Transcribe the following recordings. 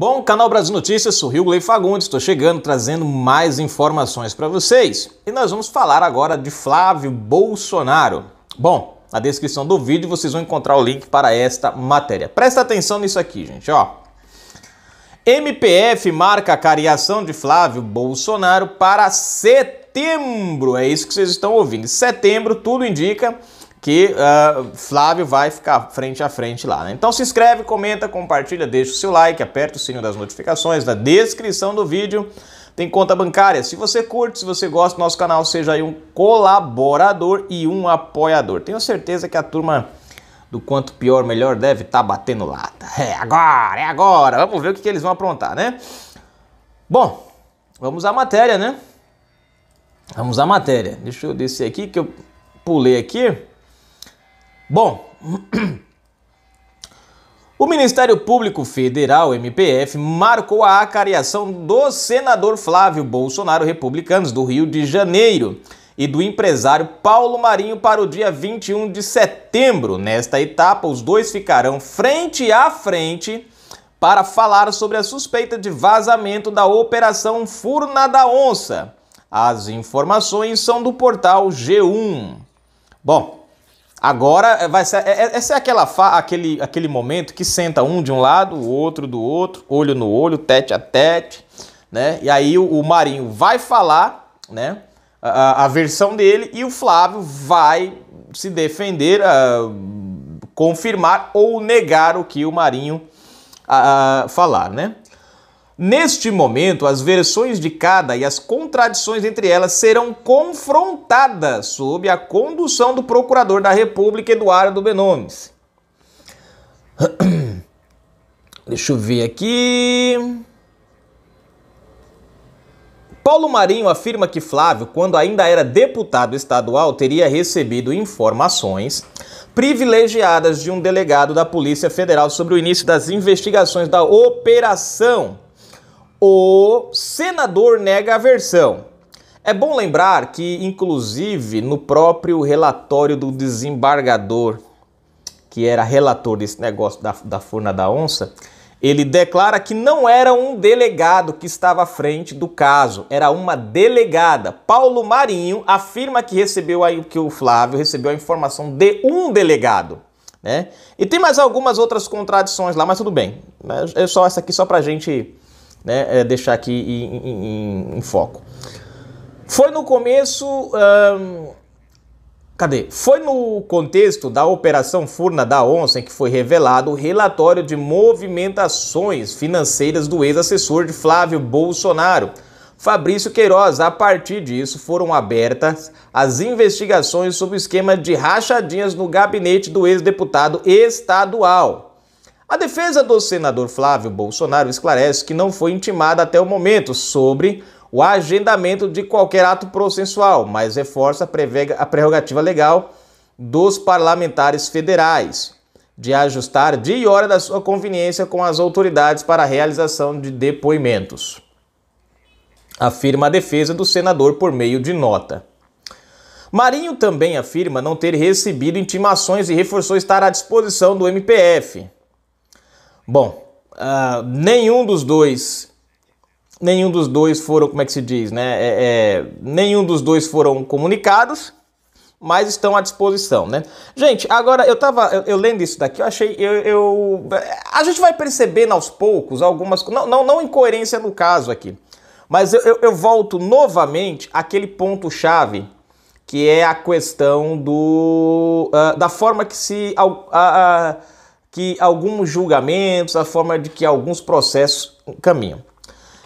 Bom, canal Brasil Notícias, sou Rio Fagundes, estou chegando trazendo mais informações para vocês. E nós vamos falar agora de Flávio Bolsonaro. Bom, na descrição do vídeo vocês vão encontrar o link para esta matéria. Presta atenção nisso aqui, gente, ó. MPF marca a cariação de Flávio Bolsonaro para setembro. É isso que vocês estão ouvindo. Setembro, tudo indica que uh, Flávio vai ficar frente a frente lá. Né? Então se inscreve, comenta, compartilha, deixa o seu like, aperta o sininho das notificações, na descrição do vídeo tem conta bancária. Se você curte, se você gosta do nosso canal, seja aí um colaborador e um apoiador. Tenho certeza que a turma do quanto pior melhor deve estar tá batendo lata. É agora, é agora. Vamos ver o que, que eles vão aprontar, né? Bom, vamos à matéria, né? Vamos à matéria. Deixa eu descer aqui que eu pulei aqui. Bom, o Ministério Público Federal, MPF, marcou a acariação do senador Flávio Bolsonaro, republicanos do Rio de Janeiro, e do empresário Paulo Marinho para o dia 21 de setembro. Nesta etapa, os dois ficarão frente a frente para falar sobre a suspeita de vazamento da Operação Furna da Onça. As informações são do portal G1. Bom, Agora eh, vai ser, eh, eh, essa é aquela aquele, aquele momento que senta um de um lado, o outro do outro, olho no olho, tete a tete, né? E aí o, o Marinho vai falar, né? A, a, versão dele e o Flávio vai se defender, a, ah, confirmar ou negar o que o Marinho a, ah, a ah, falar, né? Neste momento, as versões de cada e as contradições entre elas serão confrontadas sob a condução do Procurador da República, Eduardo Benomes. Deixa eu ver aqui. Paulo Marinho afirma que Flávio, quando ainda era deputado estadual, teria recebido informações privilegiadas de um delegado da Polícia Federal sobre o início das investigações da operação o senador nega a versão. É bom lembrar que, inclusive, no próprio relatório do desembargador, que era relator desse negócio da, da Furna da Onça, ele declara que não era um delegado que estava à frente do caso, era uma delegada. Paulo Marinho afirma que recebeu aí que o Flávio recebeu a informação de um delegado, né? E tem mais algumas outras contradições lá, mas tudo bem. Né? É só essa aqui só pra gente né, é, deixar aqui em, em, em foco. Foi no começo. Hum, Cadê? Foi no contexto da Operação Furna da Onça que foi revelado o relatório de movimentações financeiras do ex-assessor de Flávio Bolsonaro, Fabrício Queiroz. A partir disso, foram abertas as investigações sobre o esquema de rachadinhas no gabinete do ex-deputado estadual. A defesa do senador Flávio Bolsonaro esclarece que não foi intimada até o momento sobre o agendamento de qualquer ato processual, mas reforça a prerrogativa legal dos parlamentares federais de ajustar dia e hora da sua conveniência com as autoridades para a realização de depoimentos. Afirma a defesa do senador por meio de nota. Marinho também afirma não ter recebido intimações e reforçou estar à disposição do MPF. Bom, uh, nenhum dos dois, nenhum dos dois foram, como é que se diz, né? É, é, nenhum dos dois foram comunicados, mas estão à disposição, né? Gente, agora eu tava, eu, eu lendo isso daqui, eu achei, eu, eu, a gente vai percebendo aos poucos algumas, não, não, não incoerência no caso aqui, mas eu, eu, eu volto novamente àquele ponto chave que é a questão do uh, da forma que se uh, que alguns julgamentos, a forma de que alguns processos caminham.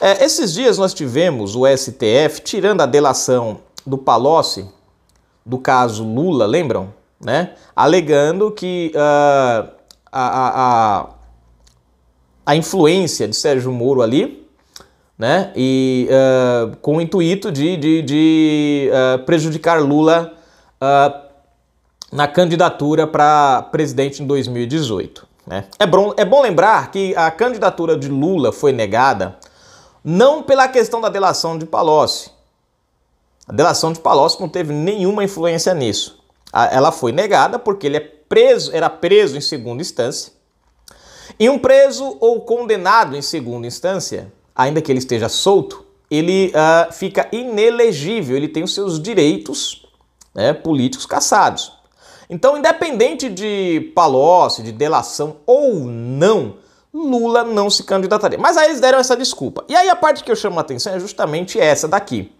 É, esses dias nós tivemos o STF tirando a delação do Palocci, do caso Lula, lembram? Né? Alegando que uh, a, a, a, influência de Sérgio Moro ali, né? E uh, com o intuito de, de, de uh, prejudicar Lula na candidatura para presidente em 2018. Né? É, bom, é bom lembrar que a candidatura de Lula foi negada não pela questão da delação de Palocci. A delação de Palocci não teve nenhuma influência nisso. Ela foi negada porque ele é preso, era preso em segunda instância. E um preso ou condenado em segunda instância, ainda que ele esteja solto, ele uh, fica inelegível, ele tem os seus direitos né, políticos cassados. Então, independente de Palocci, de delação ou não, Lula não se candidataria. Mas aí eles deram essa desculpa. E aí a parte que eu chamo a atenção é justamente essa daqui.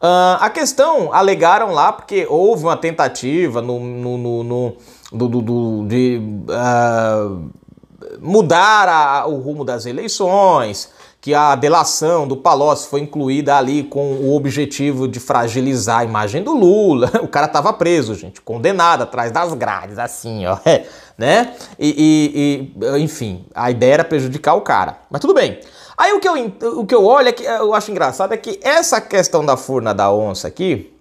Uh, a questão alegaram lá porque houve uma tentativa no, no, no, no do, do, do, de uh, mudar a, o rumo das eleições, que a delação do Palocci foi incluída ali com o objetivo de fragilizar a imagem do Lula. O cara tava preso, gente, condenado atrás das grades, assim, ó, né? E, e, e enfim, a ideia era prejudicar o cara. Mas tudo bem. Aí o que eu, o que eu olho, é que eu acho engraçado, é que essa questão da furna da onça aqui,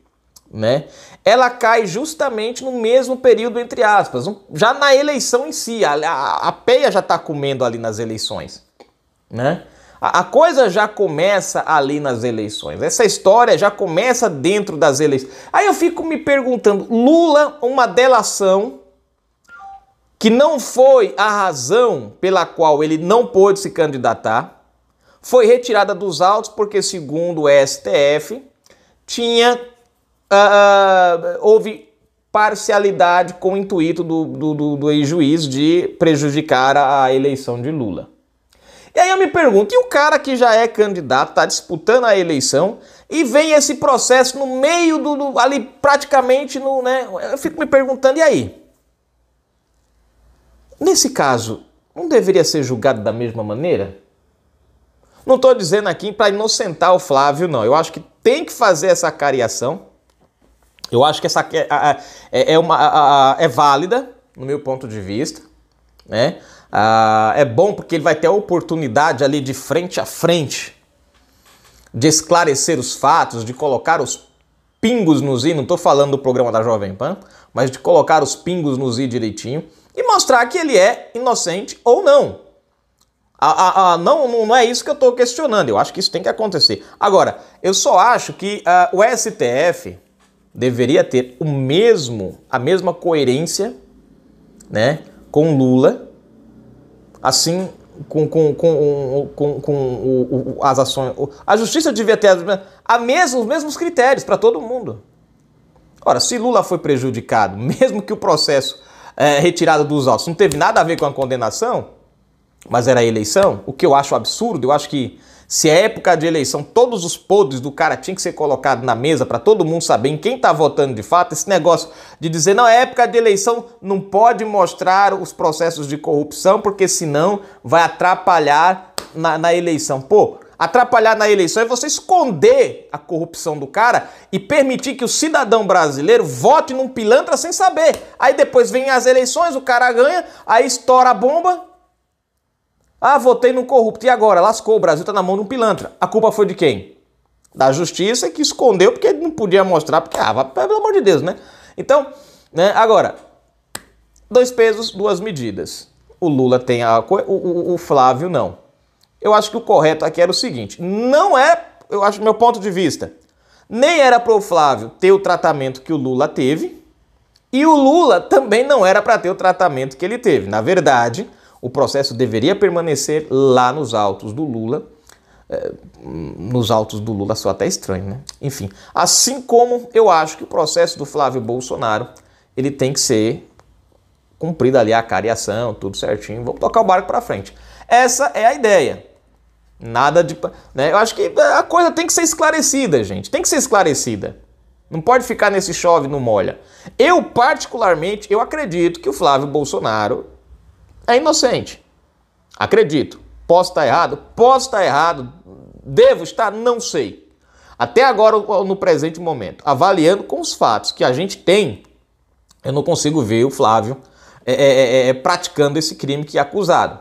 né? Ela cai justamente no mesmo período, entre aspas, já na eleição em si. A, a, a peia já está comendo ali nas eleições, né? A, a coisa já começa ali nas eleições. Essa história já começa dentro das eleições. Aí eu fico me perguntando: Lula, uma delação que não foi a razão pela qual ele não pôde se candidatar, foi retirada dos autos porque, segundo o STF, tinha uh, houve parcialidade com o intuito do, do, do, do ex-juiz de prejudicar a eleição de Lula. E aí eu me pergunto, e o cara que já é candidato, está disputando a eleição, e vem esse processo no meio do. do ali praticamente no. Né, eu fico me perguntando, e aí? Nesse caso, não deveria ser julgado da mesma maneira? Não estou dizendo aqui para inocentar o Flávio, não. Eu acho que tem que fazer essa cariação, eu acho que essa é, é, uma, é válida, no meu ponto de vista, né? é bom porque ele vai ter a oportunidade ali de frente a frente de esclarecer os fatos, de colocar os pingos nos i, não estou falando do programa da Jovem Pan, mas de colocar os pingos nos i direitinho e mostrar que ele é inocente ou não. Ah, ah, não, não é isso que eu estou questionando, eu acho que isso tem que acontecer. Agora, eu só acho que ah, o STF deveria ter o mesmo, a mesma coerência, né, com Lula, assim com, com, com, com, com o, as ações. A justiça devia ter a mesma, os mesmos critérios para todo mundo. Ora, se Lula foi prejudicado, mesmo que o processo é, retirado dos autos não teve nada a ver com a condenação, mas era a eleição, o que eu acho absurdo, eu acho que se é época de eleição, todos os podres do cara tinham que ser colocados na mesa para todo mundo saber em quem está votando de fato. Esse negócio de dizer, não, é época de eleição, não pode mostrar os processos de corrupção, porque senão vai atrapalhar na, na eleição. Pô, Atrapalhar na eleição é você esconder a corrupção do cara e permitir que o cidadão brasileiro vote num pilantra sem saber. Aí depois vem as eleições, o cara ganha, aí estoura a bomba, ah, votei num corrupto. E agora? Lascou, o Brasil está na mão de um pilantra. A culpa foi de quem? Da justiça que escondeu porque não podia mostrar, porque, ah, pelo amor de Deus, né? Então, né, agora, dois pesos, duas medidas. O Lula tem a. O, o, o Flávio não. Eu acho que o correto aqui era o seguinte: não é, eu acho, meu ponto de vista, nem era para o Flávio ter o tratamento que o Lula teve, e o Lula também não era para ter o tratamento que ele teve. Na verdade, o processo deveria permanecer lá nos autos do Lula. É, nos autos do Lula, sou até estranho, né? Enfim, assim como eu acho que o processo do Flávio Bolsonaro ele tem que ser cumprido ali a cariação, tudo certinho. Vamos tocar o barco para frente. Essa é a ideia. Nada de. Né? Eu acho que a coisa tem que ser esclarecida, gente. Tem que ser esclarecida. Não pode ficar nesse chove, não molha. Eu, particularmente, eu acredito que o Flávio Bolsonaro é inocente. Acredito. Posso estar errado? Posso estar errado. Devo estar? Não sei. Até agora, no presente momento, avaliando com os fatos que a gente tem, eu não consigo ver o Flávio é, é, é, é, praticando esse crime que é acusado.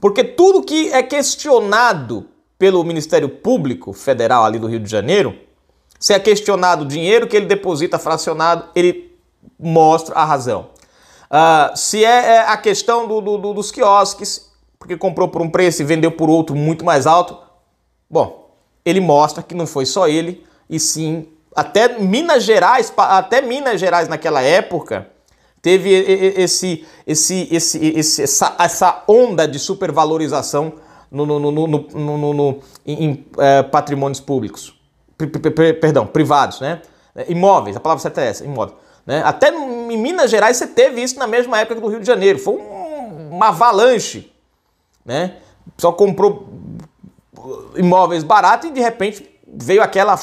Porque tudo que é questionado pelo Ministério Público Federal ali do Rio de Janeiro, se é questionado o dinheiro que ele deposita fracionado, ele mostra a razão. Uh, se é, é, a questão do, do, do, dos quiosques, porque comprou por um preço e vendeu por outro muito mais alto, bom, ele mostra que não foi só ele, e sim até Minas Gerais, até Minas Gerais naquela época teve esse, esse, esse, esse essa, essa onda de supervalorização no, no, no, no em, em é, patrimônios públicos, p, p, p, perdão, privados, né? Imóveis, a palavra certa é essa, imóveis. Né? Até em Minas Gerais você teve isso na mesma época do Rio de Janeiro. Foi um, uma avalanche, né? Só comprou uh, imóveis baratos e de repente veio aquela,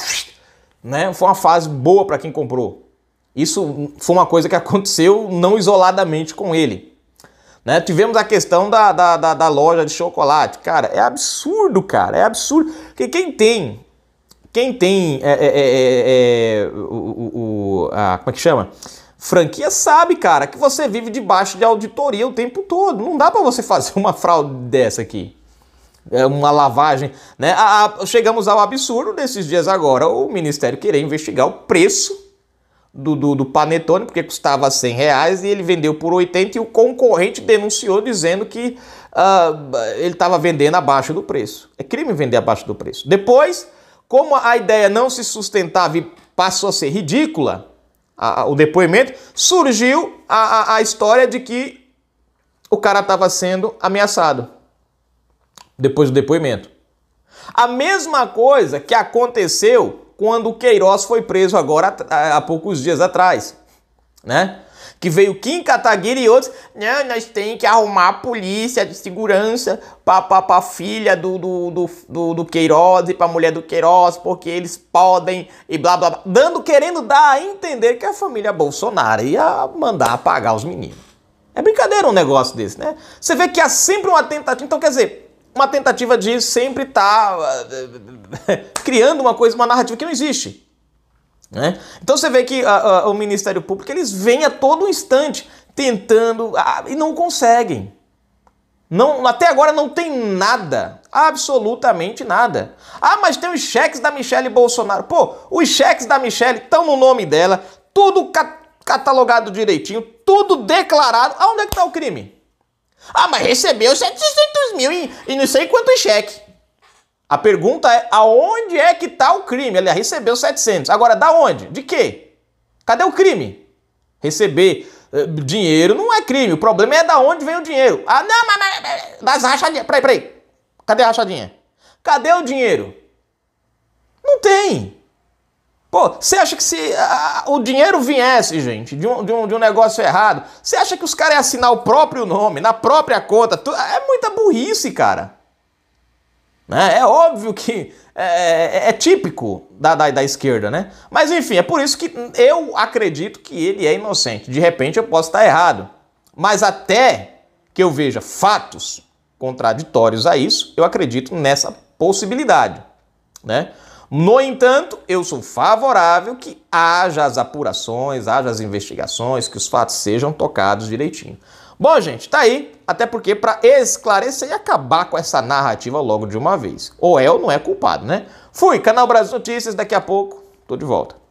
né? Foi uma fase boa para quem comprou. Isso foi uma coisa que aconteceu não isoladamente com ele. Né? Tivemos a questão da, da, da, da loja de chocolate. Cara, é absurdo, cara. É absurdo. Porque quem tem quem tem é, é, é, é, é o, o, a, como é que chama? Franquia sabe, cara, que você vive debaixo de auditoria o tempo todo. Não dá para você fazer uma fraude dessa aqui. É uma lavagem, né? A, a, chegamos ao absurdo desses dias agora, o Ministério querer investigar o preço do, do, do, panetone, porque custava 100 reais e ele vendeu por 80 e o concorrente denunciou dizendo que uh, ele estava vendendo abaixo do preço. É crime vender abaixo do preço. Depois, como a ideia não se sustentava e passou a ser ridícula, a, a, o depoimento, surgiu a, a história de que o cara estava sendo ameaçado depois do depoimento. A mesma coisa que aconteceu quando o Queiroz foi preso agora há poucos dias atrás, né? que veio Kim Kataguiri e outros, né, nós tem que arrumar a polícia de segurança para a filha do, do, do, do, do Queiroz e para a mulher do Queiroz, porque eles podem e blá blá blá, dando, querendo dar a entender que a família Bolsonaro ia mandar apagar os meninos. É brincadeira um negócio desse, né? Você vê que há sempre uma tentativa, então quer dizer, uma tentativa de sempre estar tá, eh, criando uma coisa, uma narrativa que não existe. Né? Então você vê que a, a, o Ministério Público eles vêm a todo instante tentando a, ah, e não conseguem. Não, até agora não tem nada, absolutamente nada. Ah, mas tem os cheques da Michelle Bolsonaro. Pô, os cheques da Michelle estão no nome dela, tudo catalogado direitinho, tudo declarado. Aonde é que está o crime? Ah, mas recebeu 700 mil e, e não sei quanto cheque. A pergunta é aonde é que está o crime? Ele recebeu 700. Agora, da onde? De quê? Cadê o crime? Receber eh, dinheiro não é crime. O problema é da onde vem o dinheiro. Ah, não, mas, mas das rachadinhas. Peraí, peraí. Cadê a rachadinha? Cadê o dinheiro? Não tem. Pô, você acha que se o dinheiro viesse, gente, de um, de um, de um negócio errado, você acha que os caras iam assinar o próprio nome, na própria conta? Tu, é muita burrice, cara. Né? É óbvio que é, é, é típico da, da, da, esquerda, né? Mas enfim, é por isso que eu acredito que ele é inocente. De repente eu posso estar errado. Mas até que eu veja fatos contraditórios a isso, eu acredito nessa possibilidade, né? No entanto, eu sou favorável que haja as apurações, haja as investigações, que os fatos sejam tocados direitinho. Bom, gente, tá aí. Até porque para esclarecer e acabar com essa narrativa logo de uma vez. Ou é ou não é culpado, né? Fui, Canal Brasil Notícias, daqui a pouco tô de volta.